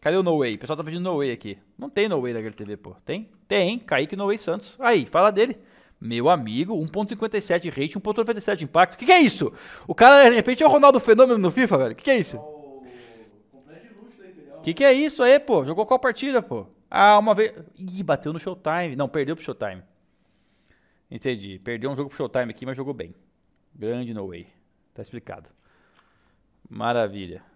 Cadê o No Way? O pessoal tá pedindo No Way aqui. Não tem No Way da TV, pô. Tem? Tem, Kaique No Way Santos. Aí, fala dele. Meu amigo, 1.57 rate, 1.97 impacto. O que, que, é isso? O cara, de repente, é o Ronaldo Fenômeno no FIFA, velho. O que, que, é isso? O que, que é isso aí, pô? Jogou qual partida, pô? Ah, uma vez. Ih, bateu no Showtime. Não, perdeu pro Showtime. Entendi. Perdeu um jogo pro Showtime aqui, mas jogou bem. Grande No Way. Tá explicado. Maravilha.